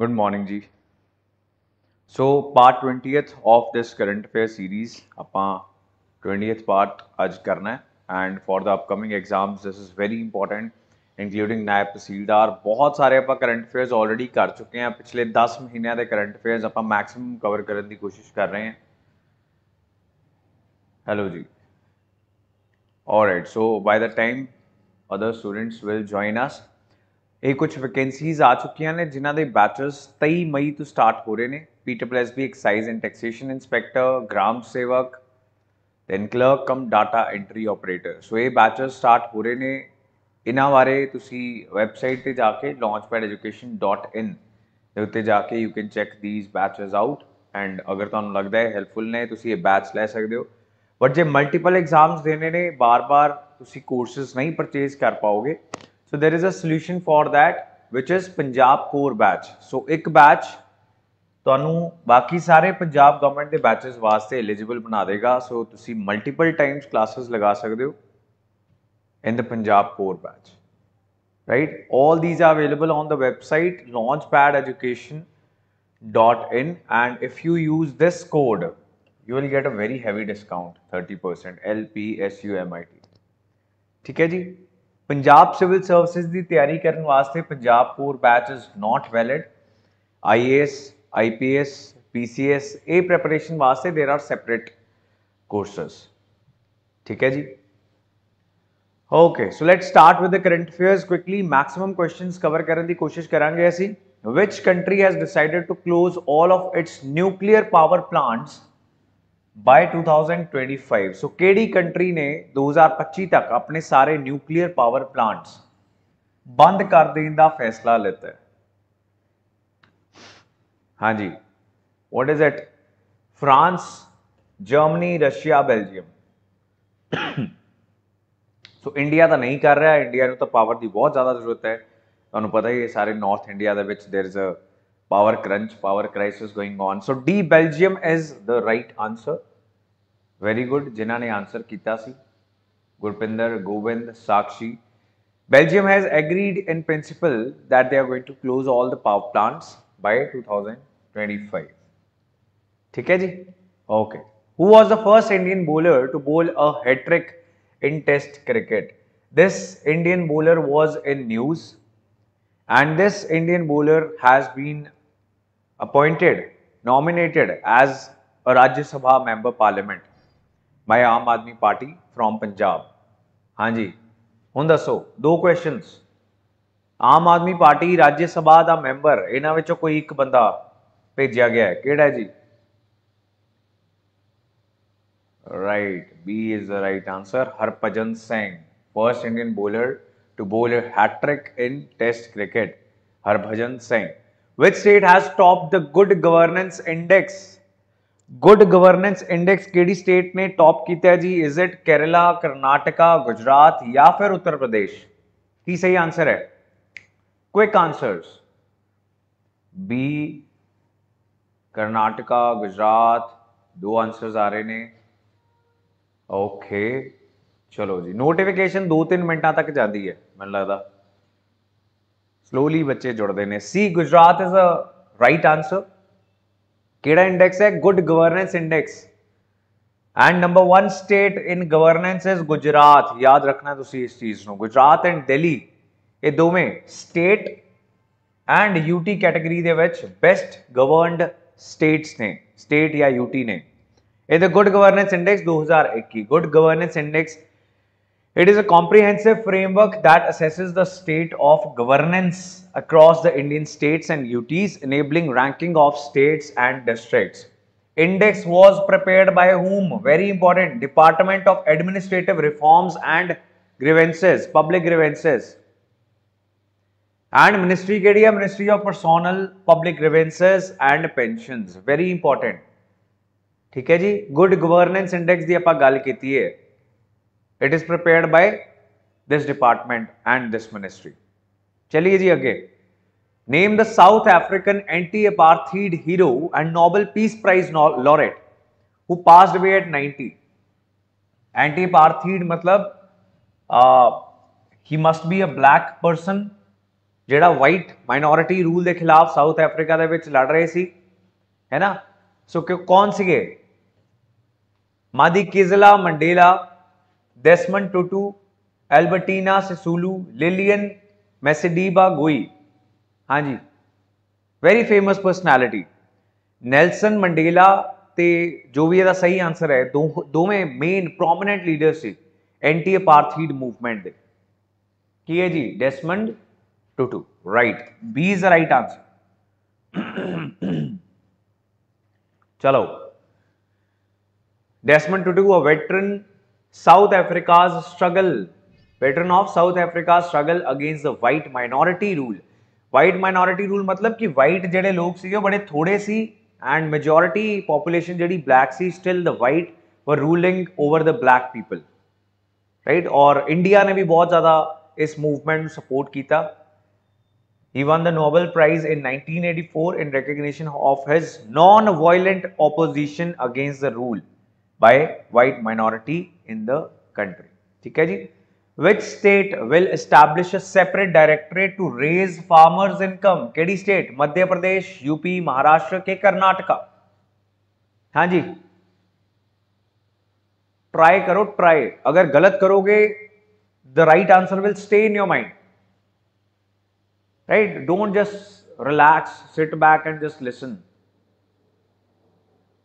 Good morning जी so part twenty of this current affair series आप twenty part अज करना है and for the upcoming exams this is very important including naib tehsildar बहुत सारे आप करंट अफेयर ऑलरेडी कर चुके हैं पिछले दस महीनों के करंट अफेयर आप मैक्सीम कवर करने की कोशिश कर रहे हैं हेलो जी और right so by the time other students will join us ਇਹ ਕੁਝ ਵੈਕੈਂਸੀਜ਼ ਆ ਚੁੱਕੀਆਂ ਨੇ ਜਿਨ੍ਹਾਂ ਦੇ ਬੈਚਸ 23 ਮਈ ਤੋਂ ਸਟਾਰਟ ਹੋ ਰਹੇ ਨੇ ਪੀਟਰ ਐਕਸਾਈਜ਼ ਐਂਡ ਟੈਕਸੇਸ਼ਨ ਇਨਸਪੈਕਟਰ ਗ੍ਰਾਮ ਸੇਵਕ then clerk cum data entry operator so ਇਹ ਬੈਚਸ ਸਟਾਰਟ ਹੋ ਰਹੇ ਨੇ ਇਹਨਾਂ ਬਾਰੇ ਤੁਸੀਂ ਵੈਬਸਾਈਟ ਤੇ ਜਾ ਕੇ launchpadeducation.in ਦੇ ਉੱਤੇ ਜਾ ਕੇ you can check these batches out and ਅਗਰ ਤੁਹਾਨੂੰ ਲੱਗਦਾ ਹੈ ਹੈਲਪਫੁਲ ਨੇ ਤੁਸੀਂ ਇਹ ਬੈਚ ਲੈ ਸਕਦੇ ਹੋ ਬਟ ਜੇ ਮਲਟੀਪਲ ਐਗਜ਼ਾਮਸ ਦੇਣੇ ਨੇ ਬਾਰ-ਬਾਰ ਤੁਸੀਂ ਕੋਰਸਸ ਨਹੀਂ ਪਰਚੇਸ ਕਰ ਪਾਓਗੇ So there is a solution for that which is Punjab core batch. So ek batch ਤੁਹਾਨੂੰ ਬਾਕੀ ਸਾਰੇ ਪੰਜਾਬ ਗਵਰਨਮੈਂਟ ਦੇ ਬੈਚਸ ਵਾਸਤੇ ਐਲੀਜੀਬਲ ਬਣਾ ਦੇਗਾ ਸੋ ਤੁਸੀਂ ਮਲਟੀਪਲ ਟਾਈਮਸ ਕਲਾसेस ਲਗਾ ਸਕਦੇ ਹੋ in the Punjab core batch right all these are available on the website launchpadeducation.in and if you use this code you will get a very heavy discount 30% LPSUMIT ਠੀਕ hai ji Punjab civil services की तैयारी करने वास्ते Punjab core batch is not valid I I S P C PCS a preparation वास्ते there are separate course ठीक है जी okay so let start with the current affairs quickly maximum questions cover करने की कोशिश करेंगे असी which country has decided to close all of its nuclear power plants by 2025 so ਕਿਹੜੀ ਕੰਟਰੀ ਨੇ 2025 ਤੱਕ ਆਪਣੇ ਸਾਰੇ ਨਿਊਕਲੀਅਰ ਪਾਵਰ ਪਲਾਂਟਸ ਬੰਦ ਕਰ ਦੇਣ ਦਾ ਫੈਸਲਾ ਲਿੱਤਾ ਹਾਂਜੀ what is it France Germany Russia Belgium so India ਤਾਂ ਨਹੀਂ ਕਰ ਰਿਹਾ ਇੰਡੀਆ ਨੂੰ ਤਾਂ ਪਾਵਰ ਦੀ ਬਹੁਤ ਜ਼ਿਆਦਾ ਜ਼ਰੂਰਤ ਹੈ ਤੁਹਾਨੂੰ ਪਤਾ ਹੀ ਹੈ ਸਾਰੇ ਨਾਰਥ ਇੰਡੀਆ ਦੇ ਵਿੱਚ there is a power crunch, power crisis going on. So D Belgium is the right answer. Very good. Jina ne answer kita si. Gurpinder, Govind, Sakshi. Belgium has agreed in principle that they are going to close all the power plants by 2025. ठीक है जी Who was the first Indian bowler to bowl a hat-trick in Test cricket? this Indian bowler was in news and this Indian bowler has been appointed nominated as a Rajya Sabha member parliament by Aam Aadmi party from Punjab हाँ जी हम दसो दो question आम Aadmi party Rajya Sabha का member इन्होंने कोई एक बंदा भेजा गया है कि जी right B is the right answer Harbhajan Singh first Indian bowler to bowl hattrick in test cricket Harbhajan Singh which state has topped the good governance index good governance index केडी स्टेट ने टॉप किया जी इज इट केरला कर्नाटका गुजरात या फिर उत्तर प्रदेश की सही आंसर है quick answer B Karnataka Gujarat दो आंसर आ रहे ने ओके चलो जी नोटिफिकेशन दो तीन मिनटा तक जाती है मैं लगता स्लोली बच्चे जुड़ते हैं C Gujarat is a right answer केड़ा इंडेक्स है good governance index and number one state in governance is Gujarat याद रखना ਤੁਸੀਂ ਇਸ ਚੀਜ਼ ਨੂੰ ਗੁਜਰਾਤ ਐਂਡ ਦਿੱਲੀ ਇਹ ਦੋਵੇਂ ਸਟੇਟ ਐਂਡ ਯੂਟੀ ਕੈਟਾਗਰੀ ਦੇ ਵਿੱਚ ਬੈਸਟ ਗਵਰਨਡ ਸਟੇਟਸ ਨੇ ਸਟੇਟ ਜਾਂ ਯੂਟੀ ਨੇ ਇਹ the good governance index 2021 good governance index It is a comprehensive framework that assesses the state of governance across the Indian states and UTs, enabling ranking of states and districts. Index was prepared by whom? Very important. Department of Administrative Reforms and Grievances, Public Grievances. And Ministry KDA, Ministry of Personal, Public Grievances and Pensions. Very important. ठीक है जी good governance index की आप it is prepared by this department and this ministry चलिए जी आगे name the South African anti apartheid hero and Nobel peace prize laureate who passed away at 90 anti apartheid मतलब he must be a black person ਜਿਹੜਾ white minority rule ਦੇ ਖਿਲਾਫ south Africa ਦੇ ਵਿੱਚ ਲੜ ਰਹੇ ਸੀ ਹੈ ਨਾ ਸੋ ਕਿ ਕੌਣ ਸੀਗੇ ਮਾਦੀ ਕਿਜ਼ਲਾ ਮੰਡੇਲਾ डेसमन टूटू एल्बर्टीना सिसुलू लिलियन मेसिडीबा गोई हाँ जी very famous personality Nelson Mandela तो जो भी यदा सही आंसर है दो दोवें मेन प्रोमीनेंट लीडर से एंटी अपारथीड मूवमेंट के की है जी Desmond Tutu right B is the right answer चलो Desmond Tutu a veteran South Africa struggle pattern of South Africa struggle against the white minority rule white minority rule मतलब कि white जड़े लोग से बड़े थोड़े सी एंड मेजोरिटी पॉपुलेशन जड़ी ब्लैक सी still the white were ruling over the black people right और इंडिया ने भी बहुत ज्यादा इस मूवमेंट सपोर्ट किया he won the Nobel prize in 1984 in recognition of his non violent opposition against the rule by white minority in the country ठीक है जी which state will establish a separate directorate to raise farmers income केडी state Madhya Pradesh UP Maharashtra के कर्नाटका हाँ जी try करो try अगर गलत करोगे the right answer will stay in your mind right don't just relax sit back and just listen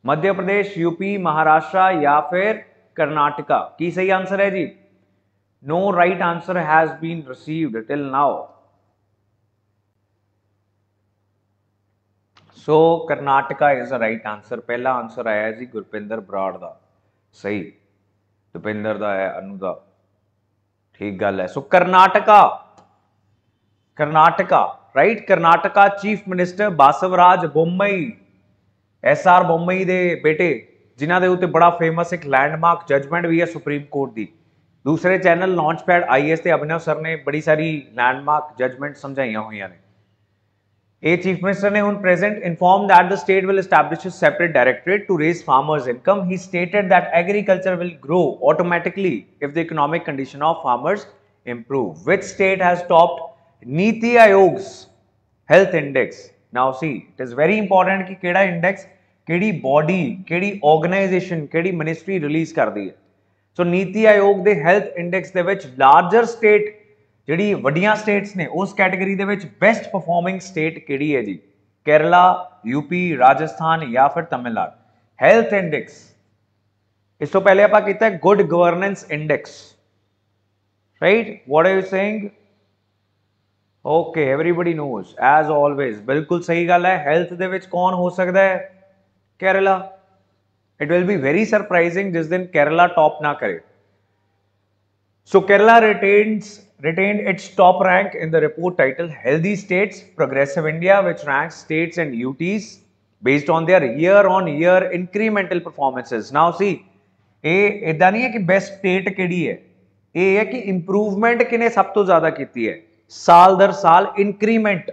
Madhya Pradesh UP Maharashtra या फिर कर्नाटका की सही आंसर है जी no right answer has been received till now so Karnataka is a right answer पहला answer आया जी गुरपिंਦਰ ਬਰਾੜ ਦਾ ਸਹੀ ਦੁਪਿੰਦਰ ਦਾ ਹੈ ਅਨੂ ਦਾ ठीक गल है so Karnataka Karnataka right Karnataka chief minister Basavaraj Bommai S R Bommai दे बेटे जिन्हों के उ बड़ा फेमस एक लैंडमार्क जजमेंट भी है सुप्रीम कोर्ट की दूसरे channel launch pad I S के अभिनव सर ने बड़ी सारी लैंडमार्क जजमेंट समझाइया हुई ने ए चीफ मिनिस्टर ने हूँ present inform that the state will establish separate directorate to raise farmers income he stated that agriculture will grow automatically if the economic condition of farmers improve which state has topped NITI Aayog health index now see it is very important किड़ा index ਕਿਹੜੀ body ਕਿਹੜੀ organisation ਕਿਹੜੀ ministry release ਕਰਦੀ ਹੈ ਸੋ ਨੀਤੀ ਆਯੋਗ ਦੇ health index ਦੇ ਵਿੱਚ ਲਾਰਜਰ ਸਟੇਟ ਜਿਹੜੀ ਵੱਡੀਆਂ ਸਟੇਟਸ ਨੇ ਉਸ ਕੈਟਾਗਰੀ ਦੇ ਵਿੱਚ ਬੈਸਟ ਪਰਫਾਰਮਿੰਗ ਸਟੇਟ ਕਿਹੜੀ ਹੈ ਜੀ ਕੇਰਲਾ ਯੂਪੀ ਰਾਜਸਥਾਨ ਜਾਂ ਫਿਰ ਤਮਿਲਨਾਡੂ ਹੈਲਥ ਇੰਡੈਕਸ ਇਸ ਤੋਂ ਪਹਿਲੇ ਆਪਾਂ ਕੀਤਾ good governance index right what are you saying okay everyone knows as always ਬਿਲਕੁਲ ਸਹੀ ਗੱਲ ਹੈ ਹੈਲਥ ਦੇ ਵਿੱਚ ਕੌਣ ਹੋ ਸਕਦਾ ਹੈ Kerala it will be very surprising जिस दिन केरला टॉप ना करे so Kerala retains retained its top rank in the report title healthy states progressive India which rank states and UTs based on their year on year incremental performances now see a इदा नहीं है कि best state केड़ी है ए है कि improvement किने सब तो ज्यादा की है साल दर साल इंक्रीमेंट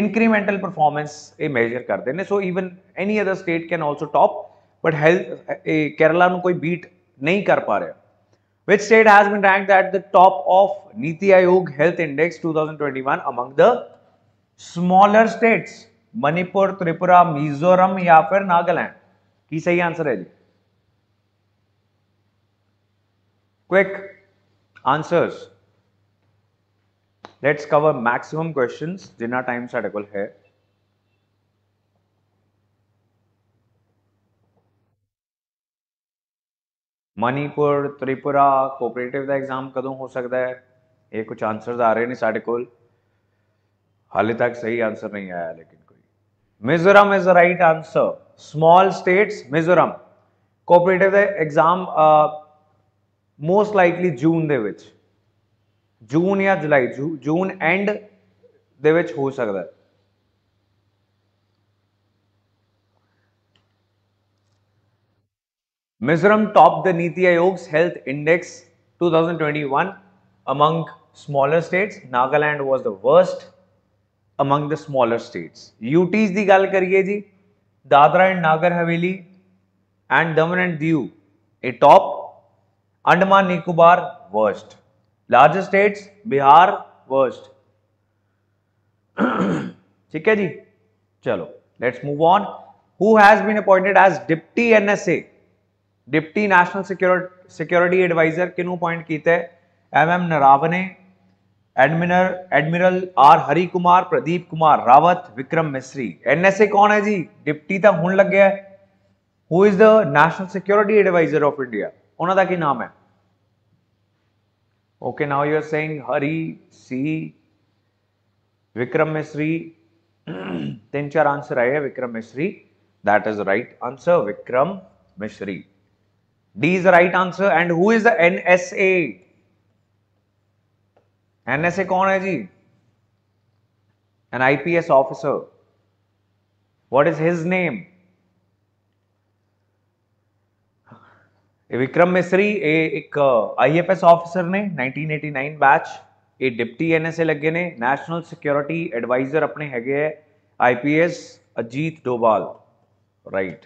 इंक्रीमेंटल परफॉर्मेंस ये मेजर करते हैं so even any other state can also top but health Kerala कोई बीट नहीं कर पा रहा which state has been rank at the top of NITI Aayog health index two thousand among the smaller states Manipur Tripura Mizoram या फिर नागालैंड की सही आंसर है जी quick answers let's cover maximum question जिन्ना टाइम साढ़े को है मणिपुर त्रिपुरा कोपरेटिव का एग्जाम कदों हो सकता है ये कुछ आंसर आ रहे नहीं साढ़े को हाले तक सही आंसर नहीं आया लेकिन कोई Mizoram is the right answer small states Mizoram cooperative exam most likely June दे विच जून या जुलाई जू जून एंड दे हो सकता है Mizoram top the NITI Aayog health index 2021 among smaller states Nagaland was the worst among the smaller states UTs की गल करिए जी दादरा एंड नागर Haveli and Daman and Diu a top Andaman Nicobar worst large states Bihar worst ठीक है जी चलो let's move on who has been appointed as deputy a deputy national security adviser किन appoint किए एम एम नरावने एडमिनर एडमिरल आर हरी कुमार प्रदीप कुमार रावत विक्रम मिश्री ए कौन है जी डिप्टी तो हूँ लगे ਹੈ who is the national security adviser of India उन्होंने की नाम है Okay, now you are saying Hari, C, Vikram Misri. then your answer I have Vikram Misri. That is right answer, Vikram Misri. D is the right answer. And who is the NSA? NSA कौन है जी? An IPS officer. What is his name? Vikram Misri एक I F S officer ने nineteen eighty nine batch ये deputy N S A लगे ने national security adviser अपने है I P S Ajit Doval right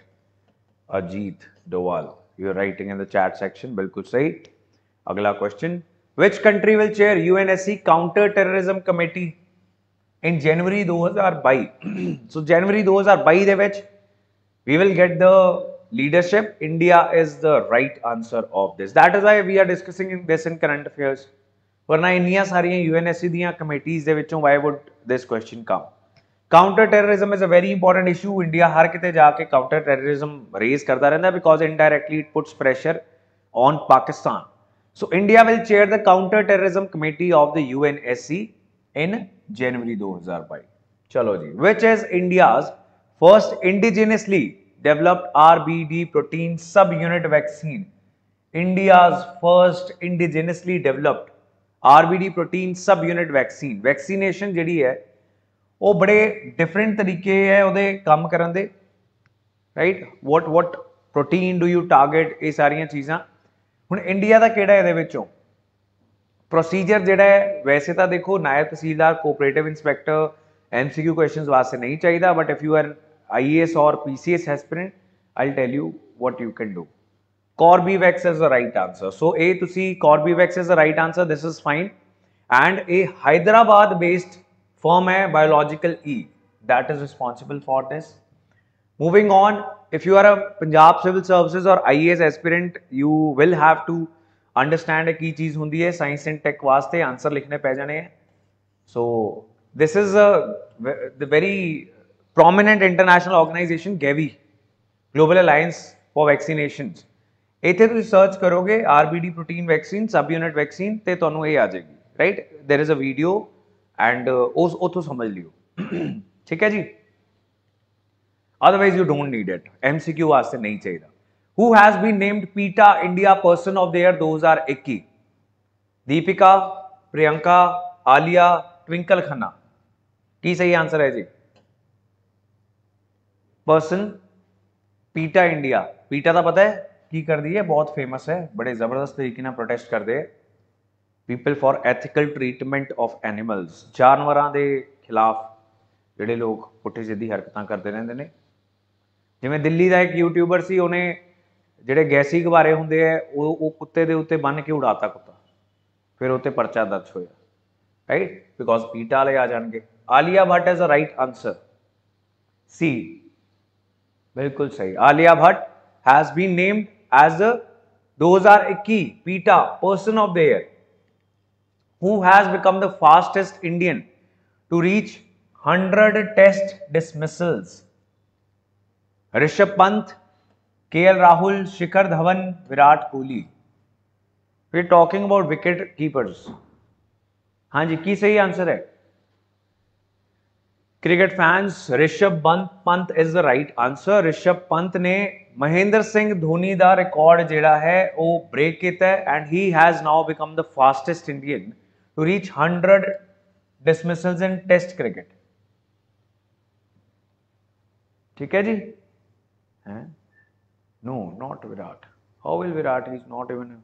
Ajit Doval you are writing in the chat section बिल्कुल सही अगला question which country will chair UNSC counter terrorism committee in जनवरी दो हज़ार बई सो जनवरी दो हज़ार बई we will get the leadership india is the right answer of this that is why we are discussing in this in current affairs ਵਰਨਾ ਇੰਨੀਆਂ ਸਾਰੀਆਂ UNSC ਦੀਆਂ ਕਮੇਟੀਆਂ ਦੇ ਵਿੱਚੋਂ why would this question come counter terrorism is a very important issue India ਹਰ ਕਿਤੇ ਜਾ ਕੇ ਕਾਊਂਟਰ ਟੈਰਰਿਜ਼ਮ ਰੇਜ਼ ਕਰਦਾ ਰਹਿੰਦਾ because indirectly it puts pressure on Pakistan so India will chair the counter terrorism committee of the UNSC in January 2022 ਚਲੋ ਜੀ which is India's first indigenously developed RBD protein subunit vaccine, India's first indigenously developed RBD protein subunit vaccine. Vaccination ਜਿਹੜੀ ਹੈ ਉਹ ਬੜੇ different ਤਰੀਕੇ ਹੈ ਉਹਦੇ ਕੰਮ ਕਰਨ ਦੇ right what what protein do you target ਇਹ ਸਾਰੀਆਂ ਚੀਜ਼ਾਂ ਹੁਣ ਇੰਡੀਆ ਦਾ ਕਿਹੜਾ ਇਹਦੇ ਵਿੱਚੋਂ ਪ੍ਰੋਸੀਜਰ ਜਿਹੜਾ ਹੈ ਵੈਸੇ ਤਾਂ ਦੇਖੋ ਨਾਇਬ ਤਹਿਸੀਲਦਾਰ ਕੋਆਪਰੇਟਿਵ ਇਨਸਪੈਕਟਰ ਐਮਸੀਕਿਊ ਕੁਐਸਚਨਸ ਵਾਸਤੇ ਨਹੀਂ ਚਾਹੀਦਾ but if you are IAS or PCS aspirant, I'll tell you what you can do. Corbivax is the right answer. So A to C, Corbivax is the right answer. This is fine. And a Hyderabad based firm hai, biological E that is responsible for this. Moving on, if you are a Punjab Civil Services or IAS aspirant, you will have to understand की चीज होंगी है science and tech वास्ते answer लिखने पै जाने हैं so this is the very prominent international organization Gavi, Global Alliance for Vaccinations. ਇੱਥੇ ਤੁਸੀਂ ਸਰਚ ਕਰੋਗੇ RBD protein vaccine sub unit vaccine ਤੇ ਤੁਹਾਨੂੰ ਇਹ ਆ ਜਾਏਗੀ right there is a video and ਉਸ ਉਥੋਂ ਸਮਝ ਲਿਓ ਠੀਕ ਹੈ ਜੀ otherwise you don't need it MCQ ਵਾਸਤੇ ਨਹੀਂ ਚਾਹੀਦਾ who has been named PETA India person of the year 2021 Deepika Priyanka Alia Twinkle Khanna की सही आंसर है जी ਪਰਸਨ ਪੀਟਾ ਇੰਡੀਆ ਪੀਟਾ ਦਾ ਪਤਾ ਹੈ ਕੀ ਕਰਦੀ ਹੈ ਬਹੁਤ ਫੇਮਸ ਹੈ ਬੜੇ ਜ਼ਬਰਦਸਤ ਤਰੀਕੇ ਨਾਲ ਪ੍ਰੋਟੈਸਟ ਕਰਦੇ people for ethical treatment of animals ਜਾਨਵਰਾਂ ਦੇ ਖਿਲਾਫ ਜਿਹੜੇ ਲੋਕ ਪੁੱਠੇ ਜਿੱਦੀ ਹਰਕਤਾਂ ਕਰਦੇ ਰਹਿੰਦੇ ਨੇ ਜਿਵੇਂ ਦਿੱਲੀ ਦਾ ਇੱਕ ਯੂਟਿਊਬਰ ਸੀ ਉਹਨੇ ਜਿਹੜੇ ਗੈਸੀ ਗਵਾਰੇ ਹੁੰਦੇ ਆ ਉਹ ਉਹ ਕੁੱਤੇ ਦੇ ਉੱਤੇ ਬੰਨ ਕੇ ਉਡਾਤਾ ਕੁੱਤਾ ਫਿਰ ਉੱਤੇ ਪਰਚਾ ਦਰਜ ਹੋਇਆ ਰਾਈਟ ਬਿਕੋਜ਼ ਪੀਟਾ ਵਾਲੇ ਆ ਜਾਣਗੇ Alia what is a right answer ਸੀ बिल्कुल सही Alia Bhatt has been named as a 2021 PETA person of the year who has become the fastest Indian to reach 100 test dismissals Rishabh Pant K L Rahul Shikhar Dhawan Virat Kohli we talking about wicket keepers हाँ जी की सही answer है cricket fans Rishabh Pant Pant is the right answer Rishabh Pant ने महेंद्र सिंह धोनी का record जोड़ा है वो ब्रेक किया and he has now become the fastest Indian to reach hundred dismissals in test cricket ठीक है जी no not Virat how will Virat is not even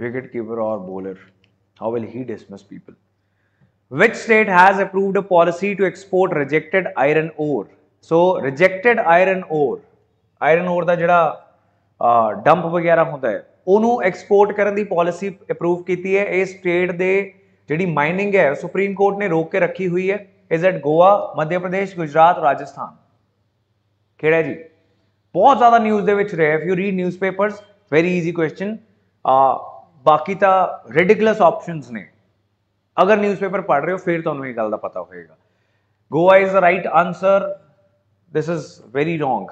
wicket keeper और bowler how will he dismiss people Which state has approved a policy to export rejected iron ore? So rejected iron ore, iron ore ਦਾ ਜਿਹੜਾ dump ਵਗੈਰਾ ਹੁੰਦਾ ਹੈ ਉਹਨੂੰ export ਕਰਨ ਦੀ policy approve ਕੀਤੀ ਹੈ ਇਹ ਸਟੇਟ ਦੇ ਜਿਹੜੀ ਮਾਈਨਿੰਗ ਹੈ ਸੁਪਰੀਮ ਕੋਰਟ ਨੇ ਰੋਕ ਕੇ ਰੱਖੀ ਹੋਈ ਹੈ ਇਜ਼ ਐਟ ਗੋਆ ਮੱਧ ਪ੍ਰਦੇਸ਼ ਗੁਜਰਾਤ ਰਾਜਸਥਾਨ ਕਿਹੜਾ ਜੀ ਬਹੁਤ ਜ਼ਿਆਦਾ ਨਿਊਜ਼ ਦੇ ਵਿੱਚ ਰਿਹਾ if you read newspapers very easy question ਆ ਬਾਕੀ ਤਾਂ ਰਿਡਿਕੂਲਸ ਆਪਸ਼ਨਸ ਨੇ ਅਗਰ ਨਿਊਜ਼ਪੇਪਰ ਪੜ੍ਹ ਰਹੇ ਹੋ ਫਿਰ ਤੁਹਾਨੂੰ ਇਹ ਗੱਲ ਦਾ ਪਤਾ ਹੋਵੇਗਾ Goa is the right answer this is very wrong.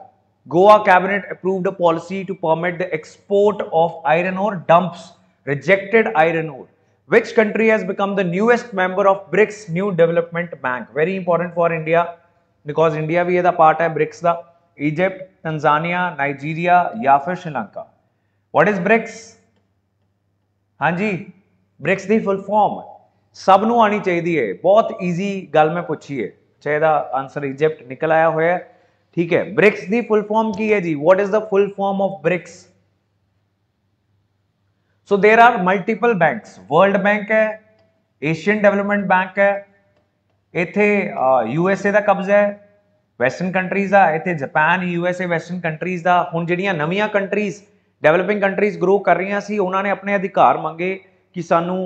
Goa cabinet approved a policy to permit the export of iron ore dumps, rejected iron ore. Which country has become the newest member of BRICS New Development Bank? Very important for India because India we the part of BRICS the Egypt, Tanzania, Nigeria, या फिर Sri Lanka. What is BRICS? हाँ जी, BRICS the full form. ਸਭ ਨੂੰ ਆਣੀ ਚਾਹੀਦੀ ਹੈ ਬਹੁਤ easy ਗੱਲ ਮੈਂ ਪੁੱਛੀ ਹੈ ਚਾਹੇ ਦਾ ਆਨਸਰ ਇਜਿਪਟ ਨਿਕਲ ਆਇਆ ਹੋਇਆ ਹੈ ਠੀਕ ਹੈ ਬ੍ਰਿਕਸ ਦੀ ਫੁੱਲ ਫਾਰਮ ਕੀ ਹੈ ਜੀ what is the full form of BRICS so there are multiple banks world bank ਹੈ ਏਸ਼ੀਅਨ ਡਿਵੈਲਪਮੈਂਟ ਬੈਂਕ ਹੈ ਇੱਥੇ ਯੂ ਐਸ ਏ ਦਾ ਕਬਜ਼ਾ ਹੈ ਵੈਸਟਰਨ ਕੰਟਰੀਜ਼ ਦਾ ਇੱਥੇ ਜਾਪਾਨ ਏ ਵੈਸਟਰਨ ਕੰਟਰੀਜ਼ ਦਾ ਹੁਣ ਜਿਹੜੀਆਂ ਨਵੀਆਂ ਕੰਟਰੀਜ਼ ਡਿਵੈਲਪਿੰਗ ਕੰਟਰੀਜ਼ ਗਰੋ ਕਰ ਰਹੀਆਂ ਸੀ ਉਹਨਾਂ ਨੇ ਆਪਣੇ ਅਧਿਕਾਰ ਮੰਗੇ ਕਿ ਸਾਨੂੰ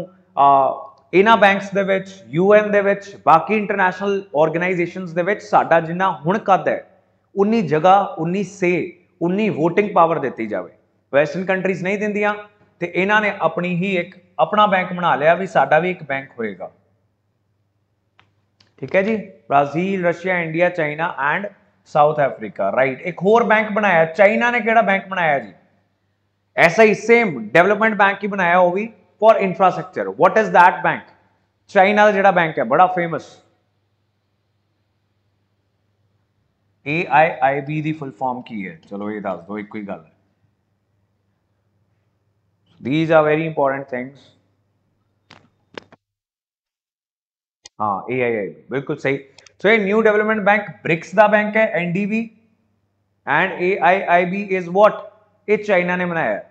ਇਹਨਾਂ ਬੈਂਕਸ ਦੇ ਵਿੱਚ ਯੂਐਨ ਦੇ ਵਿੱਚ ਬਾਕੀ ਇੰਟਰਨੈਸ਼ਨਲ ਆਰਗੇਨਾਈਜੇਸ਼ਨਸ ਦੇ ਵਿੱਚ ਸਾਡਾ ਜਿੰਨਾ ਹੁਣ ਕੱਦ ਹੈ ਉਨੀ ਜਗ੍ਹਾ ਉਨੀ ਸੇ ਉਨੀ VOTING ਪਾਵਰ ਦਿੱਤੀ ਜਾਵੇ ਵੈਸਟਰਨ ਕੰਟਰੀਜ਼ ਨਹੀਂ ਦਿੰਦੀਆਂ ਤੇ ਇਹਨਾਂ ਨੇ ਆਪਣੀ ਹੀ ਇੱਕ ਆਪਣਾ ਬੈਂਕ ਬਣਾ ਲਿਆ ਵੀ ਸਾਡਾ ਵੀ ਇੱਕ ਬੈਂਕ ਹੋਏਗਾ ठीक है जी Brazil Russia India China and South Africa right एक और बैंक बनाया चाइना ने केड़ा बैंक बनाया जी ऐसा ही सेम डेवलपमेंट बैंक ही बनाया वो भी for infrastructure what is that bank China का जो बैंक है बड़ा famous A I I B की फुल फॉर्म की है चलो ये दस दो एक गल है these are very important things हाँ ए आई आई बी बिल्कुल सही सो ये न्यू डेवलपमेंट बैंक ब्रिक्स का बैंक है NDB and A I I B is what ये चाइना ने बनाया है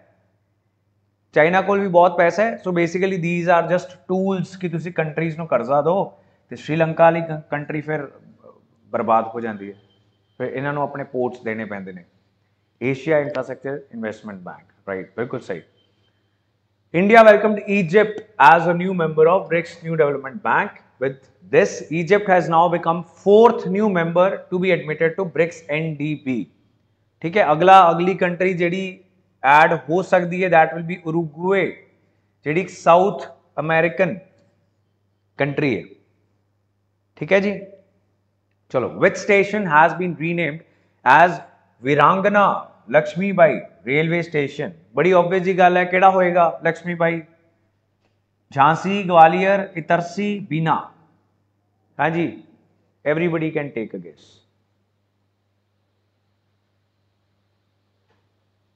चाइना को भी बहुत पैसा है so basically these are just tools कि तुम कंट्रीज को कर्जा दो तो श्रीलंका वाली कंट्री फिर बर्बाद हो जाती है फिर इन्होंने अपने पोर्ट्स देने पैदा ने Asia infrastructure investment bank right बिल्कुल सही India welcome Egypt as a new member of BRICS new development bank with this Egypt has now become fourth new member to be admitted to BRICS N D B ठीक है अगला अगली country जी add हो ਸਕਦੀ ਹੈ that will be Uruguay ਜਿਹੜੀ ਇੱਕ south American country ठीक है जी चलो which station has been renamed as Veerangana Lakshmibai railway station बड़ी ऑब्वियस जी गल है केड़ा होएगा लक्ष्मीबाई झांसी ग्वालियर इतरसी बीना हाँ जी everybody can take a guess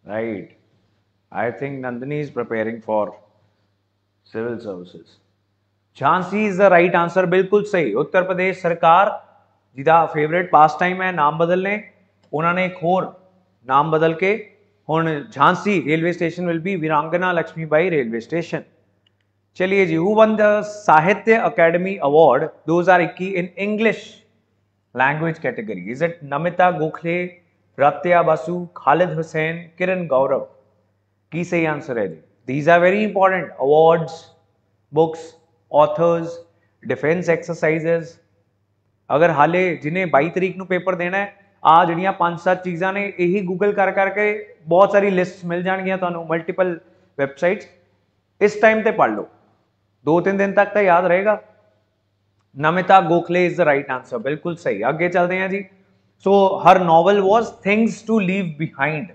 Right. I think Nandini is preparing for civil services. Jhansi is the right answer बिल्कुल सही उत्तर प्रदेश सरकार जिदा फेवरेट पास टाइम है नाम बदलने उन्होंने एक और नाम बदल के हूँ Jhansi railway station will be Veerangana Lakshmibai railway station चलिए जी who won the Sahitya Akademi award 2021 in English language category is it Namita Gokhale रत्या बसु खालिद हुसैन किरण गौरव की सही आंसर है जी these are very important awards books authors defence exercises अगर हाले जिन्हें बई तरीक न पेपर देना है आ जड़िया पांच सात चीज़ा ने यही गूगल कर करके बहुत सारी लिस्ट मिल जाएगी तो मल्टीपल वैबसाइट्स इस टाइम तो पढ़ लो दो तीन दिन तक तो याद रहेगा Namita Gokhale is the right answer बिल्कुल सही अगे चलते हैं जी So her novel was Things to Leave Behind.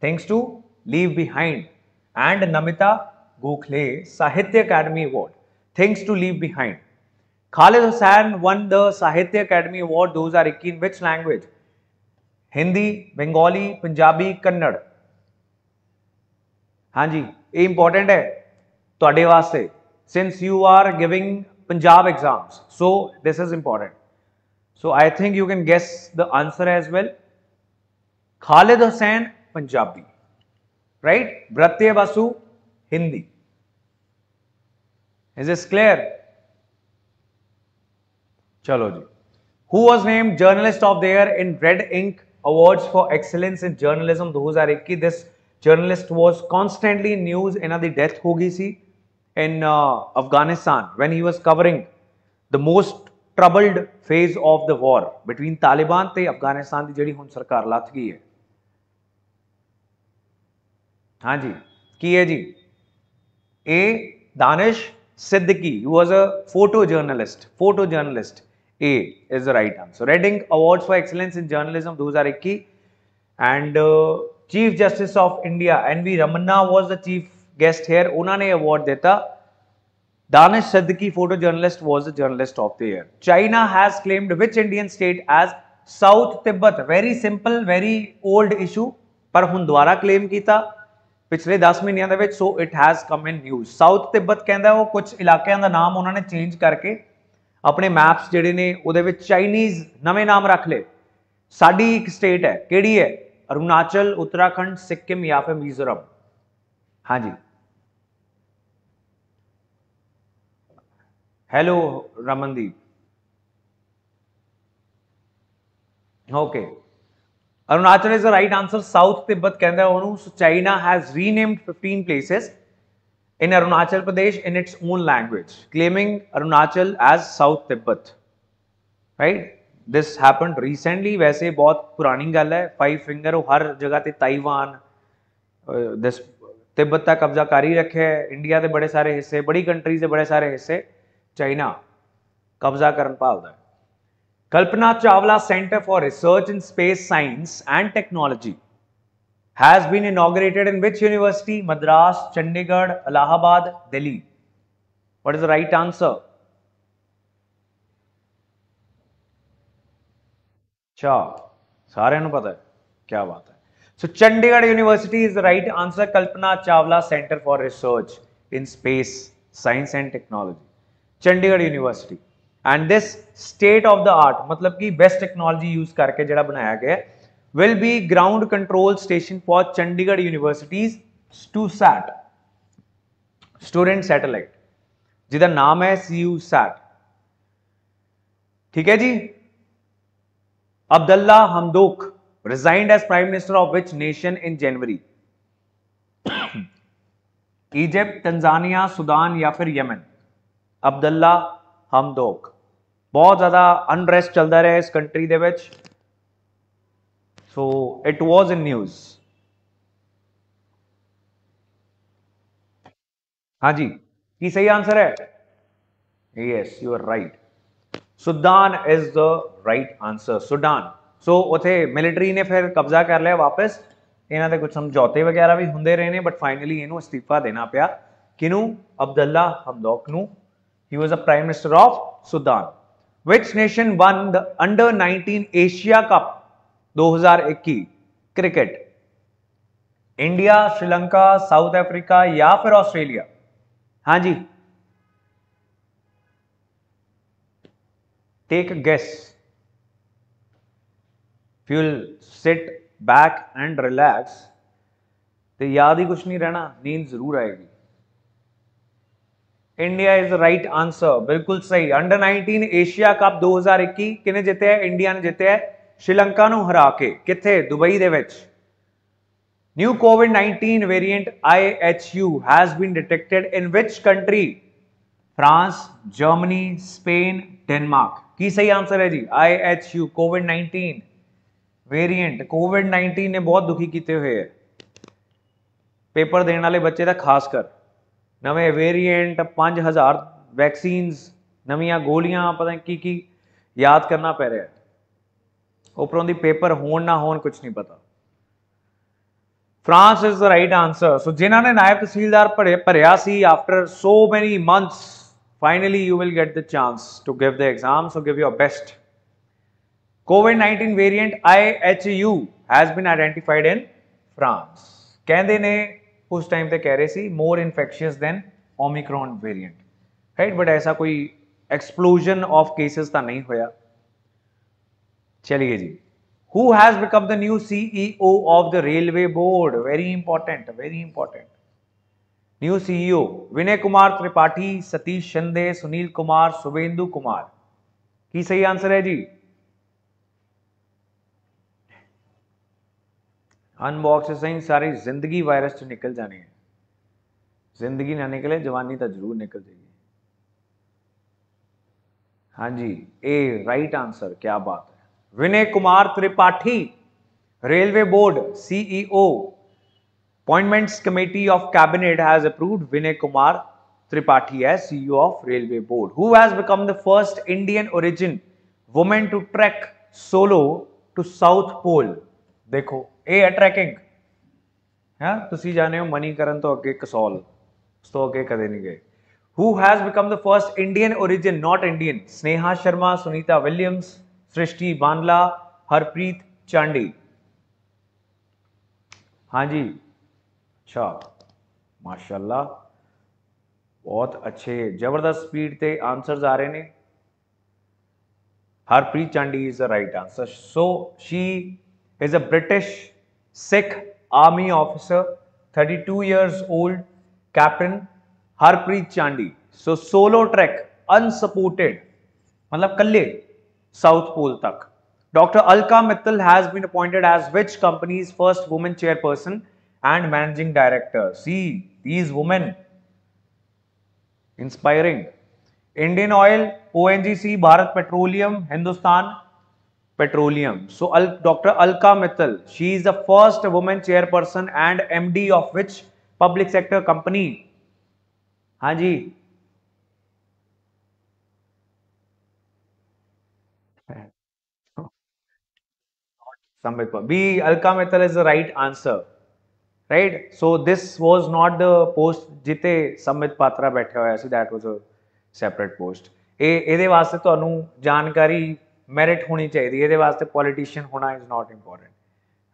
Things to Leave Behind. And Namita Gokhale Sahitya Academy Award. Things to Leave Behind. Khalid Hussain won the Sahitya Academy Award 2018 which language? Hindi, Bengali, Punjabi, Kannada. हाँ जी ये important है तो वास्ते since you are giving Punjab exams so this is important so I think you can guess the answer as well. Khalid Hussain, Punjabi. Right? Bratya Basu, Hindi. Is this clear? Chalo ji. Who was named Journalist of the Year in Red Ink Awards for Excellence in Journalism 2021? This journalist was constantly in news. Another death hogi si in uh, Afghanistan when he was covering the most troubled phase of the war between Taliban ते अफगानिस्तान की जी हम सरकार लथ गई है हाँ जी की है जी A Danish Siddiqui you was a photo journalist photo journalist A is the right answer RedInk awards for excellence in journalism दो 2021 and chief justice of India N V Ramana was the chief guest here उन्होंने award दिता Danish Siddiqui, photojournalist, was the journalist of the year. China has claimed which Indian state as South Tibet. Very simple, very old issue. ਪਰ ਹੁਣ ਦੁਬਾਰਾ claim ਕੀਤਾ ਪਿਛਲੇ 10 ਮਹੀਨਿਆਂ ਦੇ ਵਿੱਚ so it has come in news South Tibet ਕਹਿੰਦਾ ਉਹ ਕੁਝ ਇਲਾਕਿਆਂ ਦਾ ਨਾਮ ਉਹਨਾਂ ਨੇ ਚੇਂਜ ਕਰਕੇ ਆਪਣੇ ਮੈਪਸ ਜਿਹੜੇ ਨੇ ਉਹਦੇ ਵਿੱਚ ਚਾਈਨੀਜ਼ ਨਵੇਂ ਨਾਮ ਰੱਖ ਲਏ ਸਾਡੀ ਇੱਕ ਸਟੇਟ ਹੈ ਕਿਹੜੀ ਹੈ ਅਰੁਣਾਚਲ ਉੱਤਰਾਖੰਡ ਸਿੱਕਿਮ ਜਾਂ ਫਿਰ ਮਿਜ਼ੋਰਮ ਹਾਂਜੀ hello Ramandeep okay Arunachal is the right answer South Tibet कहते हैं China has renamed 15 places in Arunachal Pradesh in its own language claiming Arunachal as South Tibet right this happen recently वैसे बहुत पुरानी गल है फाइव फिंगर हर जगह पे ताइवान दिस तिब्बत का कब्जा कर ही रखे है इंडिया के बड़े सारे हिस्से बड़ी कंट्रीज के बड़े सारे हिस्से चाइना कब्जा कर पाता है Kalpana Chawla centre for research in space science and technology has been inaugurated in which university Madras Chandigarh Allahabad Delhi what is the right answer अच्छा सारे पता है क्या बात है so Chandigarh university is the right answer Kalpana Chawla centre for research in space science and technology Chandigarh university and this state of the art मतलब कि best technology use करके जरा बनाया गया will be ground control station for Chandigarh universities to sat student satellite जिदा नाम है C U sat ठीक है जी Abdalla Hamdok resigned as prime minister of which nation in January Egypt Tanzania Sudan या फिर यमन ਅਬਦੁੱਲਾ ਹਮਦੋਕ ਬਹੁਤ ਜ਼ਿਆਦਾ ਅਨਰੈਸਟ ਚੱਲਦਾ ਰਿਹਾ ਇਸ ਕੰਟਰੀ ਦੇ ਵਿੱਚ so it was in news ਹਾਂਜੀ ਕੀ ਸਹੀ ਆਨਸਰ ਹੈ yes you are right sudan is the right answer sudan so ਉਥੇ military ਨੇ ਫਿਰ ਕਬਜ਼ਾ ਕਰ ਲਿਆ ਵਾਪਸ ਇਹਨਾਂ ਦੇ ਕੁਝ ਸਮਝੌਤੇ ਵਗੈਰਾ ਵੀ ਹੁੰਦੇ ਰਹੇ ਨੇ ਬਟ ਫਾਈਨਲੀ ਇਹਨੂੰ ਅਸਤੀਫਾ ਦੇਣਾ ਪਿਆ ਕਿਨੂੰ ਅਬਦੁੱਲਾ ਹਮਦੋਕ ਨੂੰ He was a Prime Minister of Sudan. Which nation won the Under 19 Asia Cup 2021 cricket India Sri Lanka South Africa या फिर ऑस्ट्रेलिया हाँ जी take guess fuel sit back and relax तो याद ही कुछ नहीं रहना नींद जरूर आएगी इंडिया इज राइट आंसर बिल्कुल सही अंडर 19 ਏਸ਼ੀਆ ਕੱਪ 2021 ਕਿਨੇ ਜਿੱਤਿਆ ਇੰਡੀਆ ਨੇ ਜਿੱਤਿਆ ਸ਼੍ਰੀਲੰਕਾ ਨੂੰ ਹਰਾ ਕੇ ਕਿੱਥੇ ਦੁਬਈ ਦੇ ਵਿੱਚ new covid-19 variant ihu has been detected in which country france germany spain denmark ਕੀ ਸਹੀ ਆਨਸਰ ਹੈ ਜੀ ihu covid-19 ਵੇਰੀਐਂਟ ਕੋਵਿਡ 19 ਨੇ ਬਹੁਤ ਦੁਖੀ ਕੀਤੇ ਹੋਏ ਹੈ ਪੇਪਰ ਦੇਣ ਵਾਲੇ ਬੱਚੇ ਦਾ ਖਾਸ ਕਰ नवे वेरिएंट पाँच हज़ार वैक्सीनस ਨਵੀਆਂ ਗੋਲੀਆਂ ਪਤਾ ਕੀ ਕੀ ਯਾਦ ਕਰਨਾ ਪੈ ਰਿਹਾ ਉਪਰੋਂ ਦੀ ਪੇਪਰ ਹੋਣ ਨਾ ਹੋਣ ਕੁਝ ਨਹੀਂ ਪਤਾ France is the right answer so ਜਿਨ੍ਹਾਂ ਨੇ ਨਾਇਬ ਤਹਿਸੀਲਦਾਰ ਭਰੇ ਭਰਿਆ ਸੀ after so many months finally you will get the chance to give the exam so give your best ਕੋਵਿਡ-19 variant IHU has been identified in France ਕਹਿੰਦੇ ਨੇ उस time पे कह रहे थे more infectious than Omicron variant right but ऐसा कोई एक्सप्लोजन ऑफ केसेस का नहीं होया चलिए जी who has become the new CEO of the railway board very important very important new CEO Vinay Kumar Tripathi Satish Shinde Sunil Kumar Shubhendu Kumar की सही आंसर है जी अनबॉक्स सही सारी ज़िंदगी वायरस से निकल जानी है ज़िंदगी ना निकले जवानी तो जरूर निकल जाएगी हाँ जी ए राइट आंसर क्या बात है Vinay Kumar Tripathi railway board CEO appointments committee of cabinet has approved Vinay Kumar Tripathi है CEO of railway board who has become the first Indian origin women to trek solo to South Pole देखो ए अट्रैकिंग है तुम जाने हो मनीकरण तो अगे कसौल उस तो अगे कदे नहीं गए who has become the first Indian origin not Indian Sneha Sharma Sunita Williams Srishti बानला हरप्रीत चांडी हाँ जी अच्छा माशाल्लाह बहुत अच्छे जबरदस्त स्पीड से आंसर आ रहे हैं Harpreet Chandi is the right answer so she is a British Sikh army officer, 32 years old, Captain Harpreet Chandi. So solo trek, unsupported, मतलब कल्ले South Pole. Dr. Alka Mittal has been appointed as which company's first woman chairperson and managing director. See, these women, inspiring. Indian Oil, ONGC, Bharat Petroleum, Hindustan petroleum so अल doctor Alka Mittal she is the first women chairperson and M D of which public sector company हाँ जी B Alka Mittal is the right answer right so this was not the post जिते संबित पात्रा बैठे हुआ separate post ए वास्ते तो जानकारी merit ਹੋਣੀ ਚਾਹੀਦੀ ਹੈ ਇਹਦੇ ਵਾਸਤੇ ਪੋਲੀਟੀਸ਼ੀਅਨ ਹੋਣਾ is not important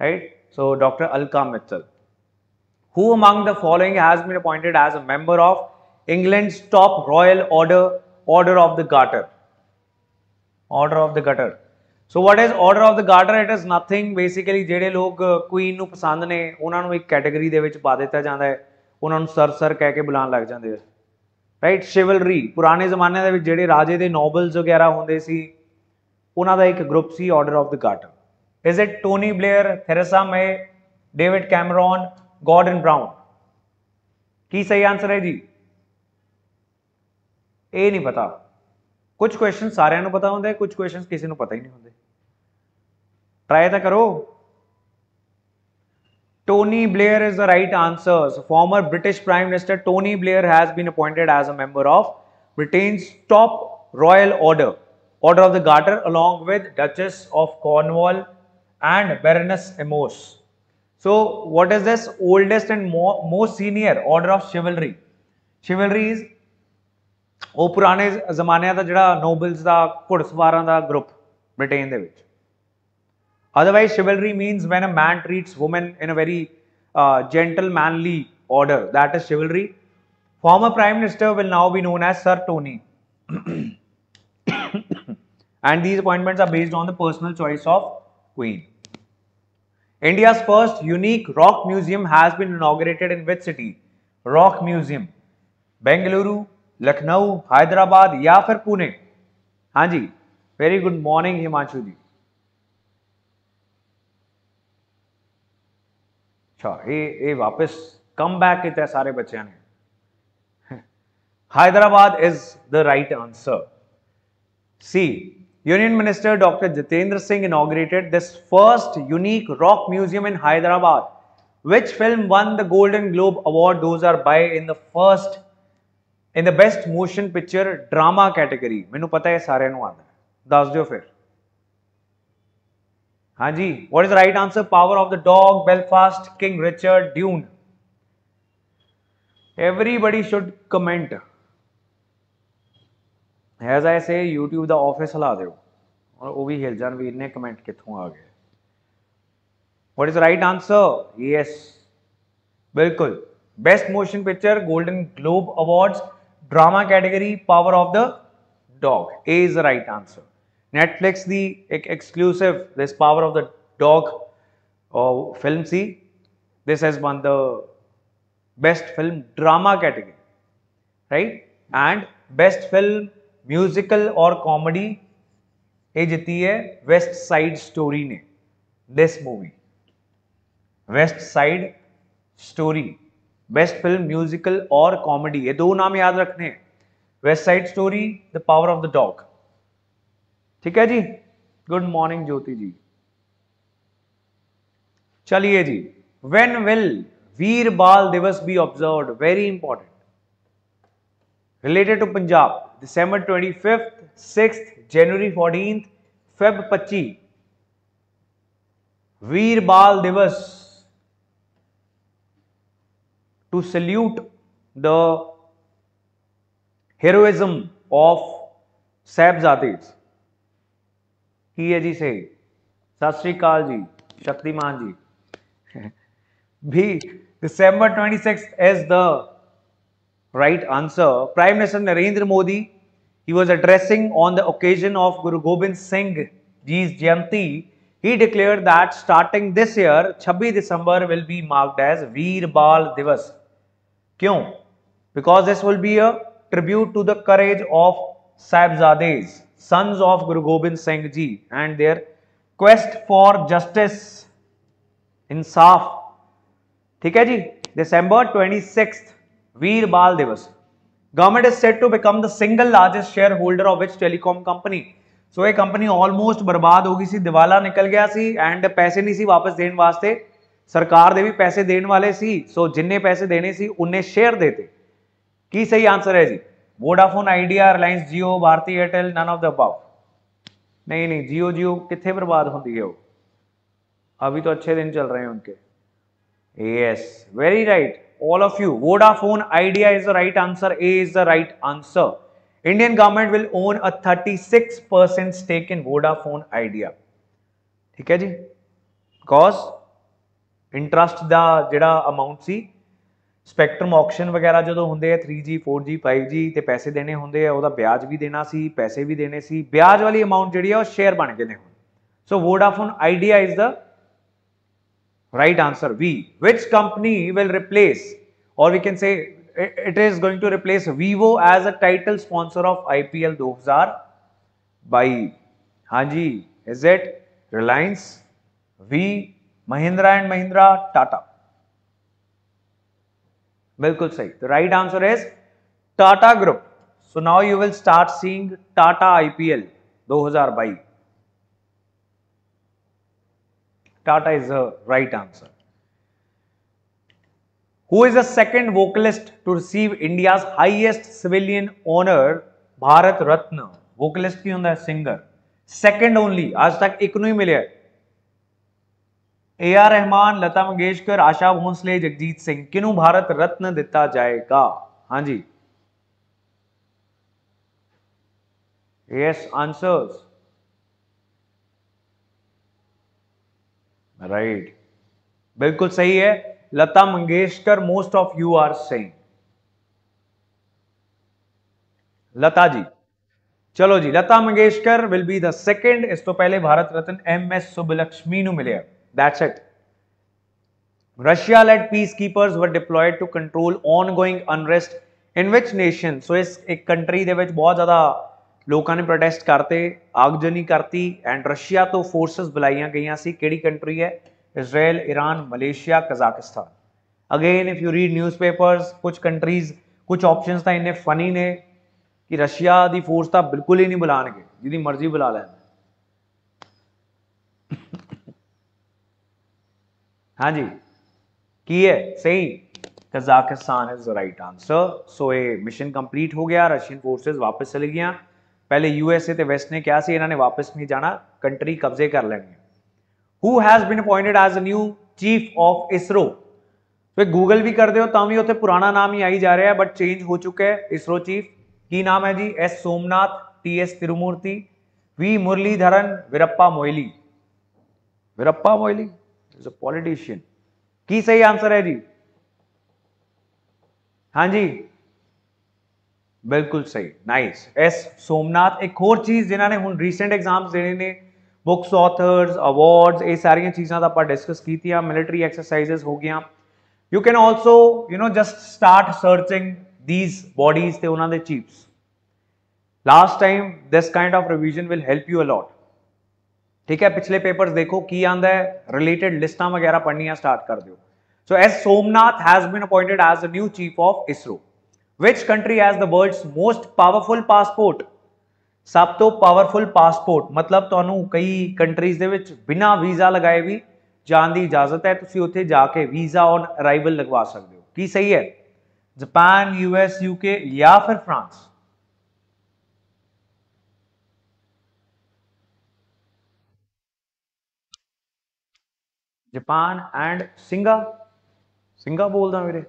right so doctor Alka Mittal who among the following has been appointed as a member of England's top royal order, Order of the Garter? Order of the Garter. So what is Order of the Garter? It is nothing basically ਜਿਹੜੇ ਲੋਕ Queen ਨੂੰ ਪਸੰਦ ਨੇ ਉਹਨਾਂ ਨੂੰ ਇੱਕ category ਦੇ ਵਿੱਚ ਪਾ ਦਿੱਤਾ ਜਾਂਦਾ ਹੈ ਉਹਨਾਂ ਨੂੰ ਸਰ ਸਰ ਕਹਿ ਕੇ ਬੁਲਾਉਣ ਲੱਗ ਜਾਂਦੇ ਆ ਰਾਈਟ ਸ਼ਿਵਲਰੀ ਪੁਰਾਣੇ ਜ਼ਮਾਨੇ ਦੇ ਵਿੱਚ ਜਿਹੜੇ ਰਾਜੇ ਦੇ ਨੋਬਲਸ ਵਗੈਰਾ ਹੁੰਦੇ ਸੀ ਉਹਨਾਂ ਦਾ ਇੱਕ ਗਰੁੱਪ ਸੀ order of the Garter is it Tony Blair Theresa May David Cameron Gordon Brown ਕੀ ਸਹੀ ਆਨਸਰ ਹੈ ਜੀ ਇਹ ਨਹੀਂ ਪਤਾ ਕੁਝ ਕੁਐਸਚਨ ਸਾਰਿਆਂ ਨੂੰ ਪਤਾ ਹੁੰਦੇ ਕੁਝ ਕੁਐਸਚਨ ਕਿਸੇ ਨੂੰ ਪਤਾ ਹੀ ਨਹੀਂ ਹੁੰਦੇ ट्राई तो करो Tony Blair is the right answer. So former British Prime Minister Tony Blair has been appointed as a member of Britain's top royal order. Order of the Garter along with Duchess of Cornwall and Baroness Amos. So what is this oldest and most senior order of chivalry? Chivalry is ਉਹ ਪੁਰਾਣੇ ਜ਼ਮਾਨੇ ਦਾ ਜਿਹੜਾ nobles ਦਾ ਘੁੜਸਵਾਰਾਂ ਦਾ group Britain ਦੇ chivalry means when a man treats women in a very uh, gentle manly order that is chivalry former prime minister will now be known as sir tony and these appointments are based on the personal choice of Queen. India's first unique rock museum has been inaugurated in which city? Rock Museum. Bengaluru, Lucknow, Hyderabad या फिर पुणे हाँ जी Very good morning, Himanshu जी अच्छा ये ये वापस come back कितने सारे बच्चे ने Hyderabad is the right answer Union Minister Dr. Jitendra Singh inaugurated this first unique rock museum in Hyderabad. Which film won the Golden Globe Award? Those are by in the first in the best motion picture drama category. ਮੈਨੂੰ ਪਤਾ ਹੈ ਸਾਰਿਆਂ ਨੂੰ ਆਉਂਦਾ ਦੱਸ ਦਿਓ ਫਿਰ हाँ जी what is the right answer Power of the Dog Belfast King Richard Dune everybody should comment has I say YouTube का ऑफिस हिला दो और वह भी हिल जान वीर ने कमेंट कितों आ गया what is right answer yes बिल्कुल best motion picture Golden Globe awards drama category Power of the Dog A is the right answer Netflix की एक exclusive this Power of the Dog film सी this has won the best film drama category right and best film musical और comedy ये जीती है West Side Story ने this movie West Side Story best film musical और comedy ये दो नाम याद रखने हैं West Side Story the Power of the Dog ठीक है जी गुड मॉर्निंग ज्योति जी चलिए जी when will Veer Baal Diwas be observe very important related to Punjab December twenty fifth six January fourteen Feb पच्ची Veer Baal Diwas to salute the heroism of Sahibzade की है जी सही सत श्रीकाल जी शक्तिमान जी भी December twenty six is the right answer. Prime Minister Narendra Modi, he was addressing on the occasion of Guru Gobind Singh Ji's Jayanti. He declared that starting this year, 26 December will be marked as Veer Bal Divas. Kyun? Because this will be a tribute to the courage of Saibzades, sons of Guru Gobind Singh Ji and their quest for justice, insaf. ठीक है December 26th Veer Baal Diwas government is set to become the single largest share holder of which telecom company so ये company almost बर्बाद हो गई सी दिवाला निकल गया सी and पैसे नहीं सी वापस देने वास्ते सरकार दे भी पैसे देने वाले सी सो so, जिन्ने पैसे देने सी उन्ने शेयर देते की सही आंसर है जी Vodafone Idea Reliance Jio Bharti Airtel none of the above नहीं नहीं जियो जियो कितने बर्बाद होती है वो अभी तो अच्छे दिन चल रहे हैं उनके yes very right all of you vodafone idea is the right answer a is the right answer indian government will own a 36% stake in vodafone idea ठीक है जी बिकॉज ਇੰਟਰਸਟ ਦਾ ਜਿਹੜਾ ਅਮਾਉਂਟ ਸੀ ਸਪੈਕਟਰਮ ਆਕਸ਼ਨ ਵਗੈਰਾ ਜਦੋਂ ਹੁੰਦੇ ਆ 3G 4G 5G ਤੇ ਪੈਸੇ ਦੇਣੇ ਹੁੰਦੇ ਆ ਉਹਦਾ ਵਿਆਜ ਵੀ ਦੇਣਾ ਸੀ ਪੈਸੇ ਵੀ ਦੇਣੇ ਸੀ ਵਿਆਜ ਵਾਲੀ ਅਮਾਉਂਟ ਜਿਹੜੀ ਆ ਉਹ ਸ਼ੇਅਰ ਬਣ ਗਏ ਨੇ ਹੁਣ so Vodafone Idea is the right answer v which company will replace or we can say it is going to replace Vivo as a title sponsor of IPL 2022. Hanji, is it Reliance, V, Mahindra and Mahindra, Tata? Bilkul sahi. The right answer is Tata Group. So now you will start seeing Tata IPL 2022. Tata is the right answer. Who is the second vocalist to receive India highest civilian honour Bharat Ratna vocalist की होंगे है singer second only आज तक एक ही मिले है A R Rahman Lata Mangeshkar Asha Bhosle Jagjit Singh किनू भारत रत्न दिता जाएगा हाँ जी यस आंसर्स राइट बिल्कुल सही है Lata Mangeshkar most of you are saying. Lata ji चलो जी Lata Mangeshkar will be the second इस तो पहले भारत रत्न एम एस सुबलक्ष्मी मिले that's it Russia led peacekeepers were deployed to control ongoing unrest in which nation so इस एक कंट्री के बहुत ज्यादा लोगों ने प्रोटेस्ट करते आगजनी करती एंड रशिया तो ਤੋਂ बुलाई गई कंट्री है Israel Iran Malaysia Kazakhstan again if you read news कुछ कंट्रीज कुछ ऑप्शन था इन्हें फनी ने कि रशिया की फोर्स था बिल्कुल ही नहीं बुलाने के मर्जी बुला लें हाँ जी की है सही Kazakhstan is the right answer so ये मिशन कंप्लीट हो गया रशियन फोर्सेस वापस चली गई पहले यूएसए तो वेस्ट ने क्या से इन्होंने वापस नहीं जाना कंट्री कब्जे कर लेंगे who has been appointed as a new chief of ISRO तो गूगल भी कर दो तो ही उसे पुराना नाम ही आई जा रहा है बट चेंज हो चुका है इसरो चीफ की नाम है जी S Somanath T S Tirumurti V Muraleedharan Veerappa Moily Veerappa Moily is a politician की सही आंसर है जी हाँ जी बिल्कुल सही नाइस एस सोमनाथ एक और चीज जिन्होंने हम रीसेंट एग्जाम्स देने ने बुक्स ऑथर्स अवार्ड्स ये सारियां चीज़ा आप डिस्कस की मिलिटरी एक्सरसाइजेज हो गई you can also you know just start searching these bodies ਤੇ ਉਹਨਾਂ ਦੇ chiefs last time this kind of revision will help you a lot ਠੀਕ ਹੈ ਪਿਛਲੇ ਪੇਪਰਸ ਦੇਖੋ ਕੀ ਆਂਦਾ ਹੈ ਰਿਲੇਟਡ ਲਿਸਟਾਂ ਵਗੈਰਾ ਪੜ੍ਹਨੀਆਂ ਸਟਾਰਟ ਕਰ ਦਿਓ so S Somanath has been appointed as the new chief of ISRO which country has the world's most powerful passport ਸਭ ਤੋਂ ਪਾਵਰਫੁਲ ਪਾਸਪੋਰਟ ਮਤਲਬ ਤੁਹਾਨੂੰ ਕਈ ਕੰਟਰੀਜ਼ ਦੇ ਵਿੱਚ ਬਿਨਾਂ ਵੀਜ਼ਾ ਲਗਾਏ ਵੀ ਜਾਣ ਦੀ ਇਜਾਜ਼ਤ ਹੈ ਤੁਸੀਂ ਉੱਥੇ ਜਾ ਕੇ ਵੀਜ਼ਾ ਔਨ ਅਰਾਈਵਲ ਲਗਵਾ ਸਕਦੇ ਹੋ ਕੀ ਸਹੀ ਹੈ ਜਾਪਾਨ ਯੂਐਸ ਯੂਕੇ ਜਾਂ ਫਿਰ ਫਰਾਂਸ ਜਾਪਾਨ ਐਂਡ ਸਿੰਗਾ ਸਿੰਗਾ ਬੋਲਦਾ ਵੀਰੇ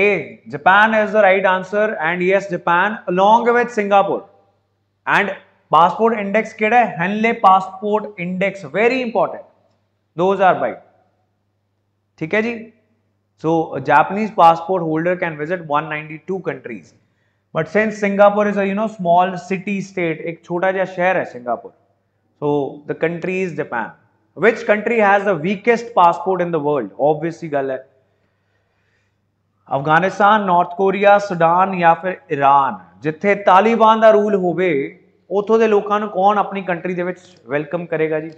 A Japan is the right answer and yes Japan along with Singapore and passport index केड़ा Henley passport index very important दो हजार बाई ठीक है जी so Japanese passport holder can visit one ninety two countries but since Singapore is you small city state एक छोटा सा शहर है Singapore so the country is Japan which country has the weakest passport in the world obviously गल है Afghanistan north Korea Sudan या फिर Iran जिथे तालिबान का रूल होतों के लोगों कौन अपनी कंट्री के वेलकम करेगा जी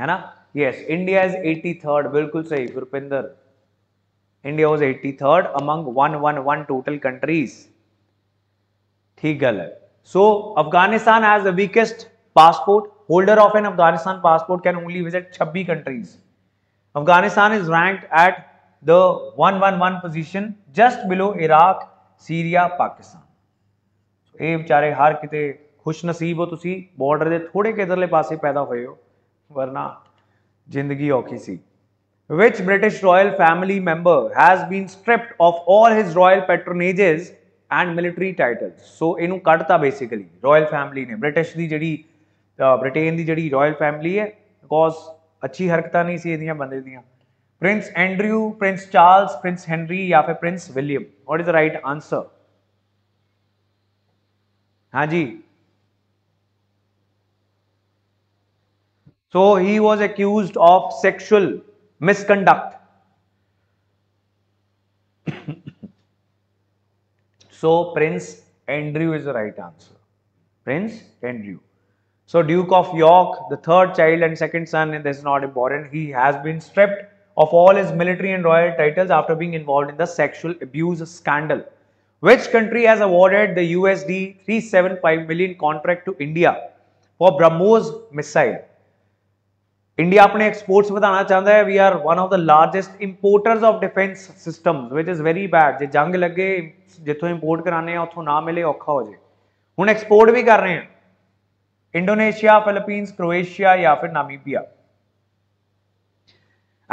है ना yes India is eighty third बिल्कुल सही Gurpinder India was eighty third among one one one total countries ठीक गल है so Afghanistan as the weakest passport holder of an Afghanistan passport can only visit छब्बी countries Afghanistan is rank at the 111 position just below Iraq, Syria, Pakistan. eh so har ਵਿਚਾਰੇ ਹਰ ho tusi border de thode ke idhar le passe paida hoye ho warna zindagi aukhi si which British royal family member has been stripped of all his royal patronages and military titles. So inu katta basically royal family ne British di jehdi Britain ਦੀ ਜਿਹੜੀ royal family ਹੈ because ਅੱਛੀ ਹਰਕਤਾਂ ਨਹੀਂ ਸੀ ਇਹਦੀਆਂ ਬੰਦੇ ਦੀਆਂ Prince Andrew, Prince Charles, Prince Henry, या Prince William? What is the right answer? Right answer so he was accused of sexual misconduct so prince andrew is the right answer prince andrew so duke of york the third child and second son this is not important he has been stripped of all his military and royal titles after being involved in the sexual abuse scandal. Which country has awarded the USD 375 million contract to India for BrahMos missile? India अपने exports बताना चाहता है we are one of the largest importers of defense systems which is very bad जे जंग लगे जिथों import कराने हैं उथों ना मिले औखा हो जाए ਹੁਣ export भी कर रहे हैं इंडोनेशिया फिलीपींस क्रोएशिया या फिर नामीबिया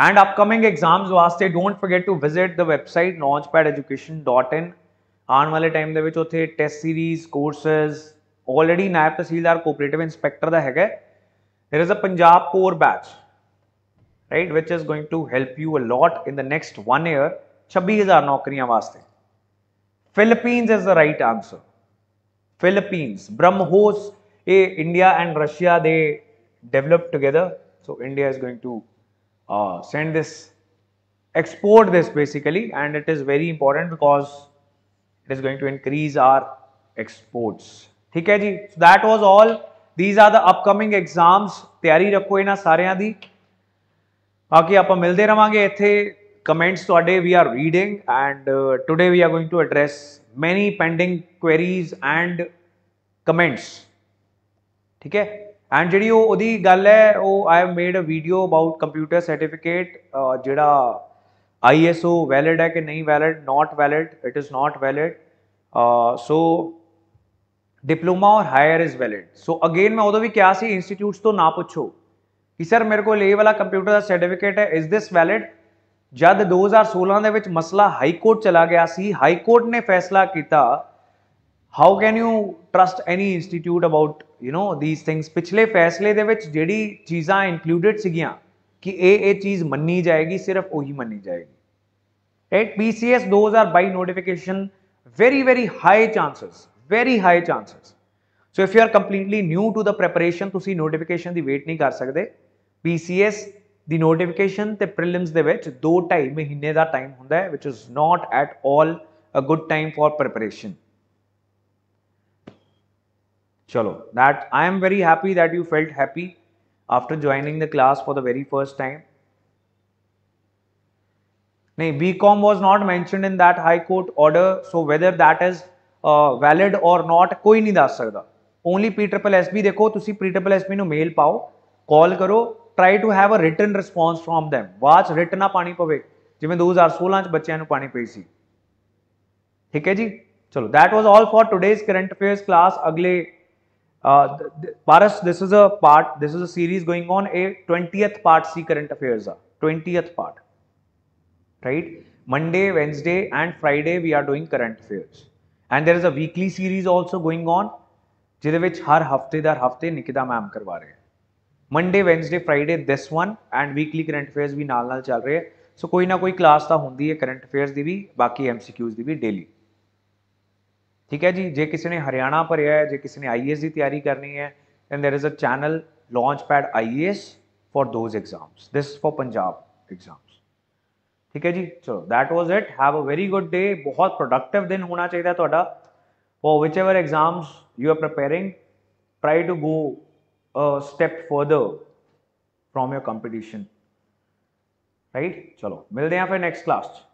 and upcoming exams ਵਾਸਤੇ don't forget to visit the website launchpadeducation.in ਆਉਣ ਵਾਲੇ ਟਾਈਮ ਦੇ ਵਿੱਚ ਉੱਥੇ ਟੈਸਟ ਸੀਰੀਜ਼ ਕੋਰਸਸ ਆਲਰੇਡੀ ਨਾਇਬ ਤਹਿਸੀਲਦਾਰ ਕੋਆਪਰੇਟਿਵ ਇਨਸਪੈਕਟਰ ਦਾ ਹੈਗਾ there is a punjab core batch right which is going to help you a lot in the next one year 26000 नौकरियां वास्ते philippines is the right answer philippines brahmos eh, india and russia they developed together so india is going to uh, send this, export this basically and it is very important because it is going to increase our exports. ठीक है जी so that was all these are the upcoming exams ਤਿਆਰੀ ਰੱਖੋ ਇਹਨਾਂ ਸਾਰਿਆਂ ਦੀ ਬਾਕੀ ਆਪਾਂ ਮਿਲਦੇ ਰਵਾਂਗੇ ਇੱਥੇ comments today we are reading and uh, today we are going to address many pending queries and comments ठीक है ਐਂਡ ਜਿਹੜੀ ਉਹ ਉਹਦੀ ਗੱਲ ਹੈ ਉਹ I have made a video about computer certificate ਜਿਹੜਾ ISO ਵੈਲਿਡ ਹੈ ਕਿ ਨਹੀਂ valid not valid it is not valid so diploma or higher is valid so again ਮੈਂ ਉਹਦਾ ਵੀ ਕਿਹਾ ਸੀ ਇੰਸਟੀਟਿਊਟਸ ਤੋਂ ਨਾ ਪੁੱਛੋ ਕਿ ਸਰ ਮੇਰੇ ਕੋਲ ਇਹ ਵਾਲਾ ਕੰਪਿਊਟਰ ਦਾ ਸਰਟੀਫਿਕੇਟ ਹੈ ਇਜ਼ ਥਿਸ ਵੈਲਿਡ ਜਦ 2016 ਦੇ ਵਿੱਚ ਮਸਲਾ ਹਾਈ ਕੋਰਟ ਚਲਾ ਗਿਆ ਸੀ ਹਾਈ ਕੋਰਟ ਨੇ ਫੈਸਲਾ ਕੀਤਾ how can you trust any institute about you نو these things ਪਿਛਲੇ ਫੈਸਲੇ ਦੇ ਵਿੱਚ ਜਿਹੜੀ ਚੀਜ਼ਾਂ ਇਨਕਲੂਡਡ ਸੀਗੀਆਂ ਕਿ ਇਹ ਇਹ ਚੀਜ਼ ਮੰਨੀ ਜਾਏਗੀ ਸਿਰਫ ਉਹੀ ਮੰਨੀ ਜਾਏਗੀ right PCS 2022 notification very very high chances very high chances so if you are completely new to the preparation ਤੁਸੀਂ notification ਦੀ wait ਨਹੀਂ ਕਰ ਸਕਦੇ PCS ਦੀ notification ਤੇ prelims ਦੇ ਵਿੱਚ 2 2.5 ਮਹੀਨੇ ਦਾ time ਹੁੰਦਾ ਹੈ which is not at all a good time for preparation chalo that i am very happy that you felt happy after joining the class for the very first time nay bcom was not mentioned in that high court order so whether that is uh, valid or not ਕੋਈ ਨਹੀਂ ਦੱਸ ਸਕਦਾ only p triple sb ਦੇਖੋ ਤੁਸੀਂ p triple sb ਨੂੰ ਮੇਲ ਪਾਓ call ਕਰੋ try to have a written response from them ਬਾਅਦ ਰਿਟਨ ਨਾ ਪਾਣੀ ਪਵੇ ਜਿਵੇਂ 2016 ਚ ਬੱਚਿਆਂ ਨੂੰ ਪਾਣੀ ਪਈ ਸੀ ਠੀਕ ਹੈ ਜੀ ਚਲੋ that was all for today's current affairs class ਅਗਲੇ Uh, Paras, this is a part, this is a series going on, a 20th part See Current Affairs, 20th part, right? Monday, Wednesday and Friday we are doing current affairs. And there is a weekly series also going on, ਜਿਹਦੇ ਵਿੱਚ ਹਰ ਹਫਤੇ ਦਰ ਹਫਤੇ Nikita ma'am ਕਰਵਾ ਰਹੇ ਹੈ Monday Wednesday Friday this one and weekly current affairs ਵੀ ਨਾਲ ਨਾਲ ਚੱਲ ਰਹੇ ਹੈ ਸੋ ਕੋਈ ਨਾ ਕੋਈ ਕਲਾਸ ਤਾਂ ਹੁੰਦੀ ਹੈ ਕਰੰਟ ਅਫੇਅਰਸ ਦੀ ਵੀ ਬਾਕੀ ਐਮਸੀਕਿਊਜ਼ ਦੀ ਵੀ ਡੇਲੀ ठीक है जी जे किसी ने हरियाणा भरया है जे किसी ने आई एस की तैयारी करनी है and there is a channel launch pad I A S for those exams this for Punjab exams ठीक है जी चलो that was it have a very good day बहुत प्रोडक्टिव दिन होना चाहिए थोड़ा for whichever exams you are preparing try to go step further from your competition right चलो मिलते हैं फिर नेक्स्ट क्लास